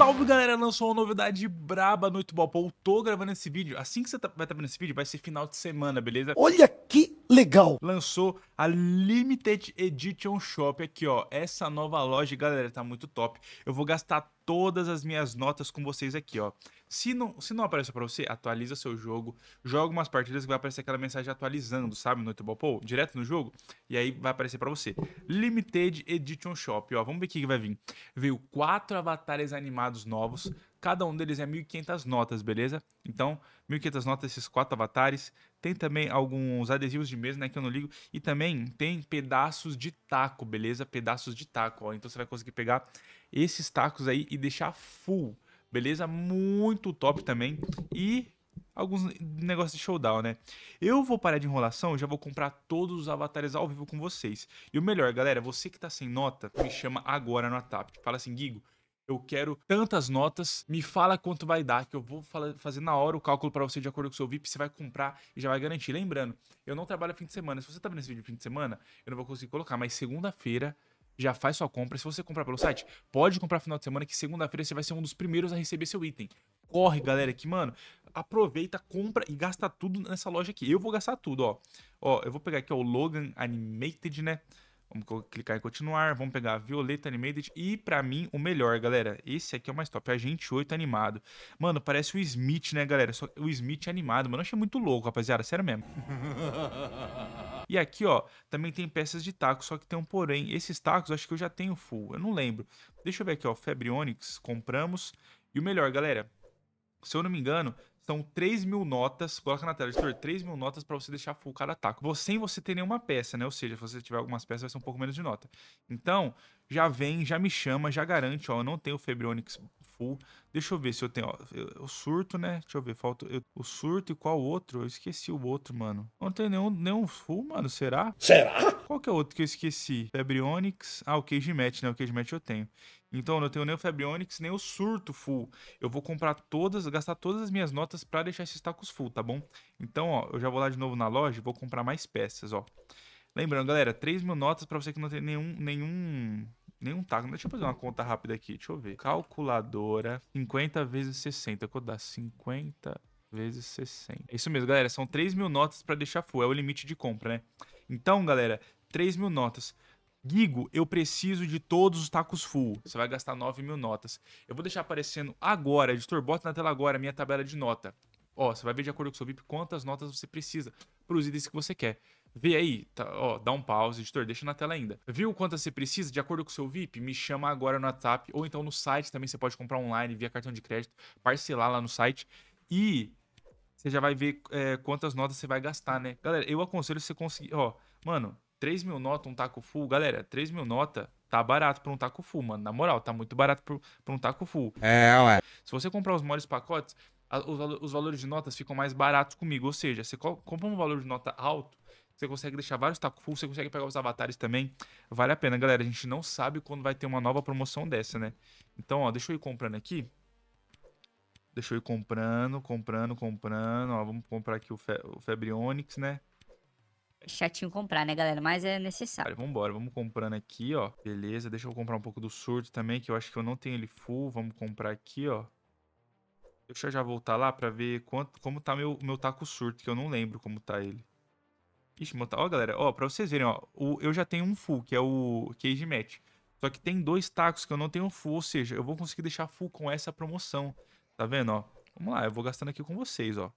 Salve galera, lançou uma novidade braba no Eu Tô gravando esse vídeo. Assim que você tá, vai estar tá vendo esse vídeo, vai ser final de semana, beleza? Olha que legal. Lançou a Limited Edition Shop aqui, ó. Essa nova loja, galera, tá muito top. Eu vou gastar todas as minhas notas com vocês aqui, ó. Se não, se não aparecer para você, atualiza seu jogo, joga umas partidas que vai aparecer aquela mensagem atualizando, sabe, no Tubopol, direto no jogo, e aí vai aparecer para você. Limited Edition Shop, ó, vamos ver o que vai vir. Veio quatro avatares animados novos, cada um deles é 1500 notas, beleza? Então, 1500 notas esses quatro avatares, tem também alguns adesivos de mesa, né, que eu não ligo. E também tem pedaços de taco, beleza? Pedaços de taco, ó. Então você vai conseguir pegar esses tacos aí e deixar full, beleza? Muito top também. E alguns negócios de showdown, né? Eu vou parar de enrolação, já vou comprar todos os avatares ao vivo com vocês. E o melhor, galera, você que tá sem nota, me chama agora no WhatsApp. Fala assim, Guigo, eu quero tantas notas, me fala quanto vai dar, que eu vou fazer na hora o cálculo para você de acordo com o seu VIP, você vai comprar e já vai garantir. Lembrando, eu não trabalho fim de semana, se você tá vendo esse vídeo fim de semana, eu não vou conseguir colocar, mas segunda-feira já faz sua compra. Se você comprar pelo site, pode comprar final de semana, que segunda-feira você vai ser um dos primeiros a receber seu item. Corre, galera, que, mano, aproveita, compra e gasta tudo nessa loja aqui. Eu vou gastar tudo, ó. Ó, eu vou pegar aqui ó, o Logan Animated, né? Vamos clicar em continuar, vamos pegar Violeta Animated e para mim o melhor, galera, esse aqui é o mais top, Agente 8 animado. Mano, parece o Smith, né, galera? Só o Smith é animado, mano, eu achei muito louco, rapaziada, sério mesmo. e aqui, ó, também tem peças de taco, só que tem um porém, esses tacos acho que eu já tenho full, eu não lembro. Deixa eu ver aqui, ó, Febrionics compramos. E o melhor, galera, se eu não me engano, são 3 mil notas. Coloca na tela, editor, 3 mil notas para você deixar full cada taco. Você, sem você ter nenhuma peça, né? Ou seja, se você tiver algumas peças, vai ser um pouco menos de nota. Então, já vem, já me chama, já garante, ó, eu não tenho Febronix full. Deixa eu ver se eu tenho, ó, o surto, né? Deixa eu ver, falta eu, o surto e qual outro? Eu esqueci o outro, mano. Não tem nenhum, nenhum full, mano, será? Será? Qual que é o outro que eu esqueci? Febronix, ah, o Cage Match, né? O Cage Match eu tenho. Então, eu não tenho nem o Febionix, nem o Surto full. Eu vou comprar todas, gastar todas as minhas notas para deixar esses tacos full, tá bom? Então, ó, eu já vou lá de novo na loja e vou comprar mais peças, ó. Lembrando, galera, 3 mil notas para você que não tem nenhum, nenhum nenhum taco. Deixa eu fazer uma conta rápida aqui, deixa eu ver. Calculadora, 50 vezes 60, quanto dá? 50 vezes 60. É isso mesmo, galera, são 3 mil notas para deixar full, é o limite de compra, né? Então, galera, 3 mil notas. Guigo, eu preciso de todos os tacos full. Você vai gastar 9 mil notas. Eu vou deixar aparecendo agora, editor, bota na tela agora a minha tabela de nota. Ó, você vai ver de acordo com o seu VIP quantas notas você precisa para os itens que você quer. Vê aí, tá, ó, dá um pause, editor, deixa na tela ainda. Viu quanto você precisa? De acordo com o seu VIP, me chama agora no WhatsApp ou então no site também você pode comprar online via cartão de crédito, parcelar lá no site e você já vai ver é, quantas notas você vai gastar, né? Galera, eu aconselho você conseguir, ó, mano, 3 mil nota um taco full, galera, 3 mil nota tá barato pra um taco full, mano, na moral, tá muito barato pra, um taco full. É, ué. Se você comprar os maiores pacotes, os, valores de notas ficam mais baratos comigo. Ou seja, você compra um valor de nota alto, você consegue deixar vários tacos full, você consegue pegar os avatares também. Vale a pena, galera. A gente não sabe quando vai ter uma nova promoção dessa, né? Então, ó, deixa eu ir comprando aqui. Deixa eu ir comprando, comprando, comprando. Ó, vamos comprar aqui o, Fe o Febrionix, né? É chatinho comprar, né, galera? Mas é necessário. Vamos embora, vamos comprando aqui, ó. Beleza, deixa eu comprar um pouco do surto também, que eu acho que eu não tenho ele full. Vamos comprar aqui, ó. Deixa eu já voltar lá pra ver quanto, como tá meu, meu taco surto, que eu não lembro como tá ele. Ixi, montar. Tá, ó, galera, ó, pra vocês verem, ó. O, eu já tenho um full, que é o cage match. Só que tem dois tacos que eu não tenho full, ou seja, eu vou conseguir deixar full com essa promoção. Tá vendo, ó? Vamos lá, eu vou gastando aqui com vocês, ó.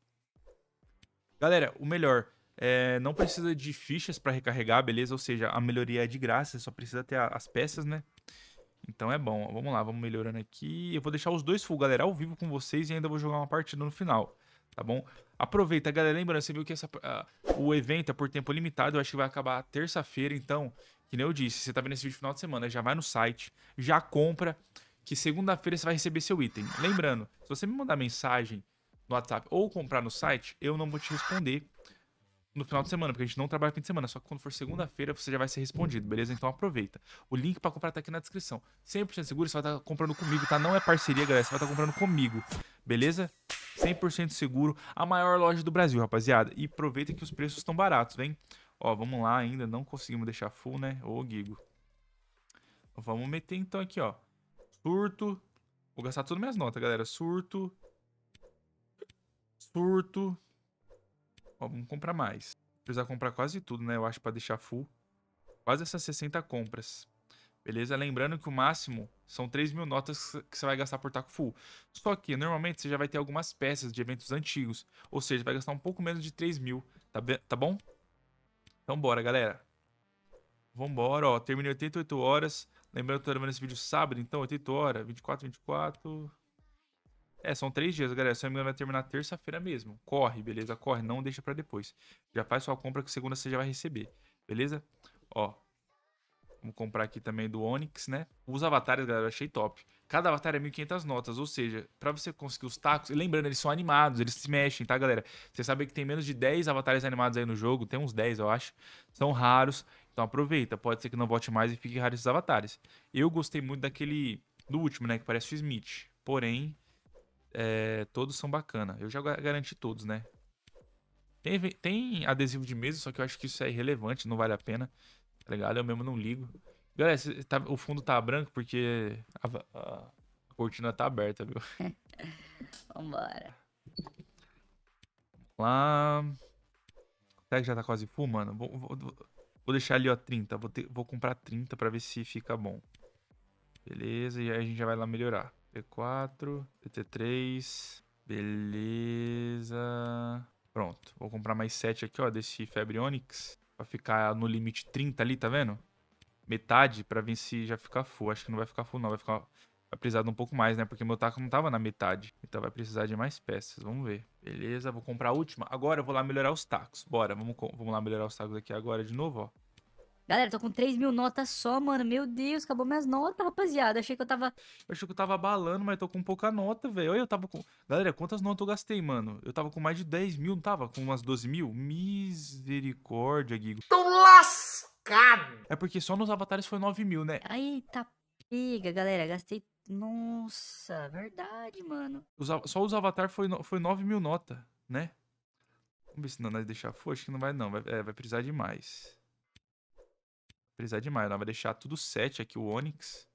Galera, o melhor, é, não precisa de fichas para recarregar, beleza? Ou seja, a melhoria é de graça, só precisa ter a, as peças, né? Então é bom, ó, vamos lá, vamos melhorando aqui. Eu vou deixar os dois full, galera, ao vivo com vocês e ainda vou jogar uma partida no final tá bom? Aproveita, galera. Lembrando, você viu que essa, uh, o evento é por tempo limitado. Eu acho que vai acabar terça-feira. Então, que nem eu disse, você tá vendo esse vídeo no final de semana, já vai no site, já compra, que segunda-feira você vai receber seu item. Lembrando, se você me mandar mensagem no WhatsApp ou comprar no site, eu não vou te responder no final de semana, porque a gente não trabalha fim de semana. Só que quando for segunda-feira, você já vai ser respondido, beleza? Então aproveita. O link para comprar tá aqui na descrição. 100% seguro, você vai estar tá comprando comigo, tá? Não é parceria, galera. Você vai estar tá comprando comigo, beleza? 100% seguro, a maior loja do Brasil, rapaziada. E aproveita que os preços estão baratos, vem. Ó, vamos lá ainda, não conseguimos deixar full, né? Ô, Guigo. Vamos meter então aqui, ó. Surto. Vou gastar todas minhas notas, galera. Surto. Surto. Ó, vamos comprar mais. Precisar comprar quase tudo, né? Eu acho, pra deixar full. Quase essas 60 compras. Beleza? Lembrando que o máximo são 3 mil notas que você vai gastar por taco full. Só que, normalmente, você já vai ter algumas peças de eventos antigos. Ou seja, vai gastar um pouco menos de 3 mil, tá, tá bom? Então, bora, galera. Vambora, ó. Terminei 88 horas. Lembrando que eu tô gravando esse vídeo sábado, então, 88 horas. 24, 24... É, são três dias, galera. Se não me engano, vai terminar terça-feira mesmo. Corre, beleza? Corre, não deixa pra depois. Já faz sua compra que segunda você já vai receber, beleza? Ó, Vamos comprar aqui também do Onix, né? Os avatares, galera, eu achei top. Cada avatar é 1.500 notas, ou seja, para você conseguir os tacos... E lembrando, eles são animados, eles se mexem, tá, galera? Você sabe que tem menos de 10 avatares animados aí no jogo, tem uns 10, eu acho. São raros, então aproveita. Pode ser que não volte mais e fique raro esses avatares. Eu gostei muito daquele... Do último, né? Que parece o Smith. Porém, é, todos são bacana. Eu já garanti todos, né? Tem, tem adesivo de mesa, só que eu acho que isso é irrelevante, não vale a pena tá ligado? Eu mesmo não ligo. Galera, tá, o fundo tá branco porque a, a, a cortina tá aberta, viu? Vambora. Lá. Será que já tá quase full, mano? Vou, vou, vou deixar ali, ó, 30. Vou, ter, vou comprar 30 pra ver se fica bom. Beleza, e aí a gente já vai lá melhorar. T4, t 3 Beleza. Pronto. Vou comprar mais 7 aqui, ó, desse Febre Onix. Pra ficar no limite 30 ali, tá vendo? Metade pra ver se já ficar full. Acho que não vai ficar full, não. Vai ficar. Vai precisar de um pouco mais, né? Porque meu taco não tava na metade. Então vai precisar de mais peças. Vamos ver. Beleza, vou comprar a última. Agora eu vou lá melhorar os tacos. Bora, vamos, vamos lá melhorar os tacos aqui agora de novo, ó. Galera, tô com 3 mil notas só, mano. Meu Deus, acabou minhas notas, rapaziada. Achei que eu tava. achei que eu tava abalando, mas tô com pouca nota, velho. Olha, eu tava com. Galera, quantas notas eu gastei, mano? Eu tava com mais de 10 mil, não tava? Com umas 12 mil? Misericórdia, Guigo. Tô lascado! É porque só nos avatares foi 9 mil, né? Eita piga, galera. Gastei. Nossa, verdade, mano. Os Só os avatares foi, no... foi 9 mil nota, né? Vamos ver se não vai deixar. Foi, acho que não vai, não. Vai, é, vai precisar de mais. Precisar demais. Não, vai deixar tudo set aqui o Onix.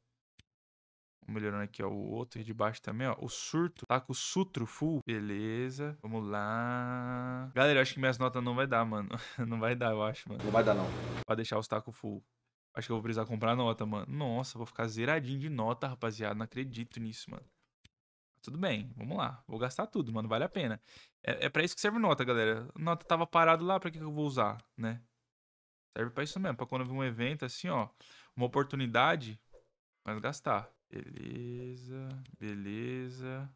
Melhorando aqui, ó, o outro de baixo também, ó. O surto. Tá com o sutro full. Beleza. Vamos lá. Galera, eu acho que minhas notas não vai dar, mano. não vai dar, eu acho, mano. Não vai dar, não. Pra deixar os tacos full. Acho que eu vou precisar comprar nota, mano. Nossa, vou ficar zeradinho de nota, rapaziada. Não acredito nisso, mano. Tudo bem, vamos lá. Vou gastar tudo, mano. Vale a pena. É, é pra isso que serve nota, galera. Nota tava parado lá, pra que, que eu vou usar, né? Serve pra isso mesmo, pra quando vir um evento assim, ó, uma oportunidade, mas gastar. Beleza, beleza.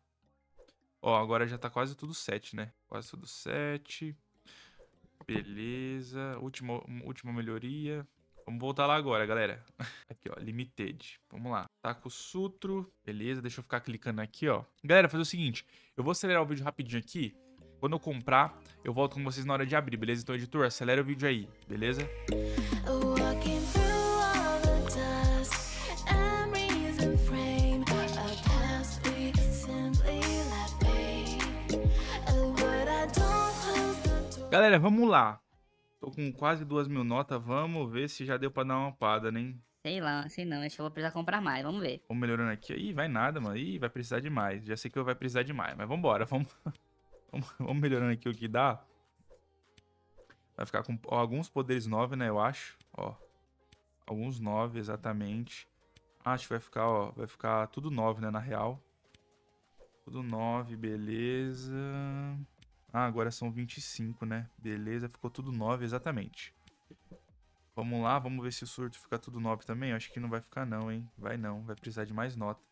Ó, agora já tá quase tudo 7, né? Quase tudo 7. Beleza. Última, última melhoria. Vamos voltar lá agora, galera. Aqui, ó, Limited. Vamos lá. Tá com o Sutro. Beleza, deixa eu ficar clicando aqui, ó. Galera, fazer o seguinte. Eu vou acelerar o vídeo rapidinho aqui. Quando eu comprar, eu volto com vocês na hora de abrir, beleza? Então, editor, acelera o vídeo aí, beleza? Galera, vamos lá. Tô com quase duas mil notas, vamos ver se já deu pra dar uma pada, né? Sei lá, sei não, acho que eu vou precisar comprar mais, vamos ver. Vamos melhorando aqui, aí vai nada, mano, Ih, vai precisar demais. já sei que eu vai precisar demais, mas vambora, vamos... Vamos, vamos melhorando aqui o que dá. Vai ficar com ó, alguns poderes 9, né? Eu acho. Ó. Alguns 9, exatamente. Acho que vai ficar, ó. Vai ficar tudo 9, né? Na real. Tudo 9, beleza. Ah, agora são 25, né? Beleza, ficou tudo 9, exatamente. Vamos lá, vamos ver se o surto fica tudo 9 também. Eu acho que não vai ficar não, hein? Vai não, vai precisar de mais nota.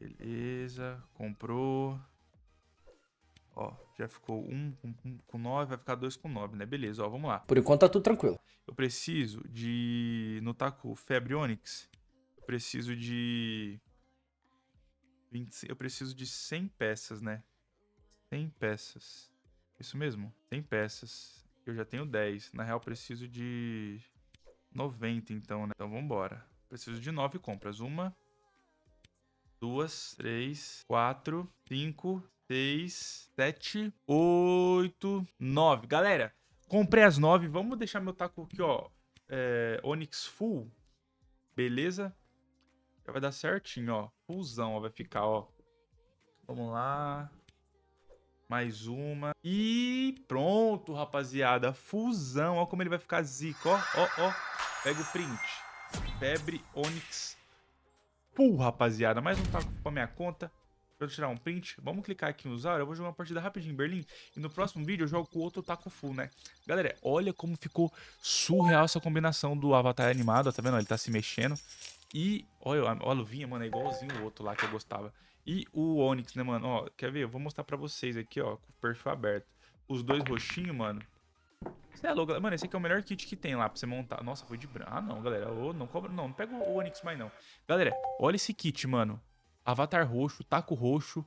Beleza, comprou. Ó, já ficou 1 um com, um com 9, vai ficar 2 com 9, né? Beleza, ó, vamos lá. Por enquanto tá tudo tranquilo. Eu preciso de... No taco Febre Onix, eu preciso de... 20, eu preciso de 100 peças, né? 100 peças. Isso mesmo, 100 peças. Eu já tenho 10. Na real, eu preciso de 90, então, né? Então, vambora. Preciso de 9 compras. Uma, duas, três, quatro, cinco, seis, sete, oito, nove. Galera, comprei as nove. Vamos deixar meu taco aqui, ó. É, Onix Full. Beleza? Já vai dar certinho, ó. Fullzão, ó, vai ficar, ó. Vamos lá. Mais uma. E pronto, rapaziada. Fusão. Olha como ele vai ficar zico. Ó, ó, ó. Pega o print. Febre Onix. Full, rapaziada. Mais um taco pra minha conta. Deixa eu tirar um print. Vamos clicar aqui em usar. Eu vou jogar uma partida rapidinho em Berlim. E no próximo vídeo eu jogo com outro Taco Full, né? Galera, olha como ficou surreal essa combinação do avatar animado. tá vendo? Ele tá se mexendo. E olha, a, a luvinha, mano, é igualzinho o outro lá que eu gostava. E o Onix, né, mano? Ó, quer ver? Eu vou mostrar pra vocês aqui, ó, com o perfil aberto. Os dois roxinhos, mano. Você é louco, mano. Esse aqui é o melhor kit que tem lá pra você montar. Nossa, foi de branco. Ah, não, galera. Ô, não cobra. Não, não pega o Onix mais, não. Galera, olha esse kit, mano avatar roxo, taco roxo.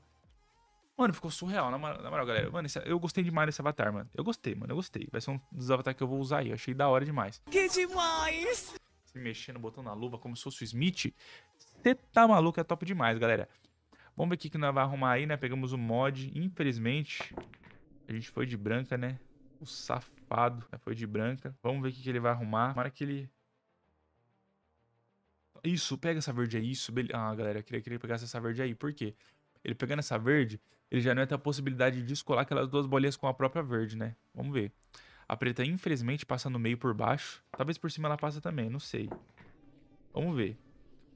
Mano, ficou surreal, na moral, galera. Mano, esse, eu gostei demais desse avatar, mano. Eu gostei, mano, eu gostei. Vai ser um dos avatares que eu vou usar aí. Eu achei da hora demais. Que demais! Se mexendo, botando a luva como se fosse o Smith. Você tá maluco, é top demais, galera. Vamos ver o que, que nós vai arrumar aí, né? Pegamos o mod, infelizmente. A gente foi de branca, né? O safado né, foi de branca. Vamos ver o que, que ele vai arrumar. Tomara que ele isso, pega essa verde aí, isso. Be... Ah, galera, eu queria que ele pegasse essa verde aí. Por quê? Ele pegando essa verde, ele já não ia ter a possibilidade de descolar aquelas duas bolinhas com a própria verde, né? Vamos ver. A preta, infelizmente, passa no meio por baixo. Talvez por cima ela passa também, não sei. Vamos ver.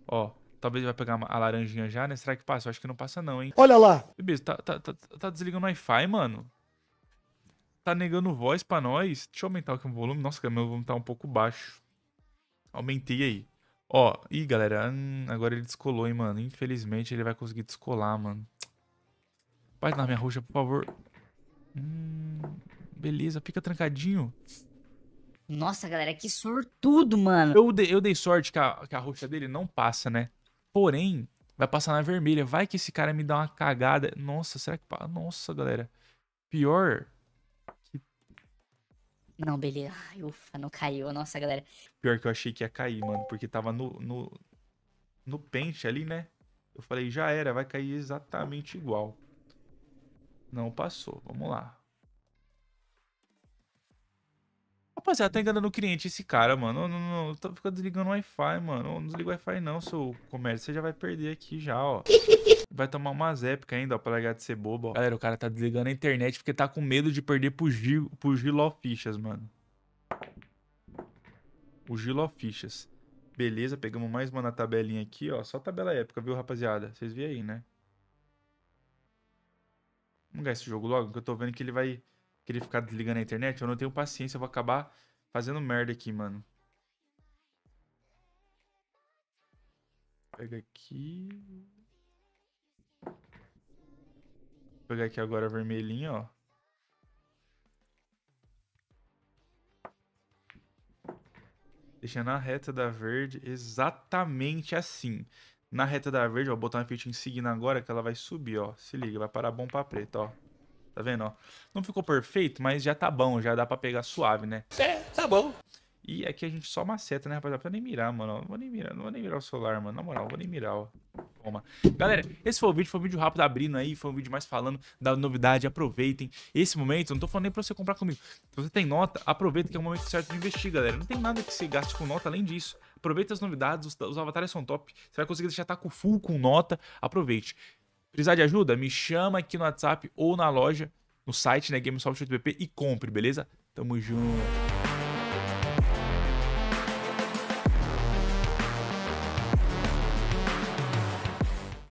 Ó, talvez vai pegar a laranjinha já, né? Será que passa? Eu acho que não passa não, hein? Olha lá! Beleza, tá, tá, tá, tá desligando o Wi-Fi, mano. Tá negando voz pra nós. Deixa eu aumentar aqui o volume. Nossa, meu volume tá um pouco baixo. Aumentei aí. Ó, e galera, hum, agora ele descolou, hein, mano. Infelizmente ele vai conseguir descolar, mano. Vai na minha roxa, por favor. Hum, beleza, fica trancadinho. Nossa, galera, que sortudo, mano. Eu, de, eu dei sorte que a, que a roxa dele não passa, né? Porém, vai passar na vermelha. Vai que esse cara me dá uma cagada. Nossa, será que... Nossa, galera. Pior não, beleza. Ai, ufa, não caiu. Nossa, galera. Pior que eu achei que ia cair, mano, porque tava no, no, no pente ali, né? Eu falei, já era, vai cair exatamente igual. Não passou, vamos lá. Rapaziada, tá enganando o cliente esse cara, mano. Não, não, não, ficando desligando o Wi-Fi, mano. Não desliga o Wi-Fi não, seu comércio. Você já vai perder aqui já, ó. Vai tomar umas épicas ainda, ó, pra largar de ser bobo. Ó. Galera, o cara tá desligando a internet porque tá com medo de perder pro, Gil, pro Giló Fichas, mano. O Giló Fichas. Beleza, pegamos mais uma na tabelinha aqui, ó. Só tabela épica, viu, rapaziada? Vocês viram aí, né? Vamos ganhar esse jogo logo, porque eu tô vendo que ele vai... querer ficar desligando a internet. Eu não tenho paciência, eu vou acabar fazendo merda aqui, mano. Pega aqui... Vou pegar aqui agora vermelhinho, ó. Deixando na reta da verde exatamente assim. Na reta da verde, ó, botar uma ficha em seguindo agora que ela vai subir, ó. Se liga, vai parar bom pra preto ó. Tá vendo, ó? Não ficou perfeito, mas já tá bom, já dá pra pegar suave, né? É, tá bom. E aqui a gente só maceta, né, rapaziada? Pra nem mirar, mano. Não vou nem mirar, não vou nem mirar o celular, mano. Na moral, vou nem mirar, ó coma. Galera, esse foi o vídeo, foi um vídeo rápido abrindo aí, foi um vídeo mais falando da novidade, aproveitem esse momento, não tô falando nem pra você comprar comigo. Se você tem nota, aproveita que é o momento certo de investir, galera. Não tem nada que você gaste com nota além disso. Aproveita as novidades, os, os avatares são top, você vai conseguir deixar taco full com nota, aproveite. Precisar de ajuda? Me chama aqui no WhatsApp ou na loja, no site, né, GameSoft.bp e compre, beleza? Tamo junto.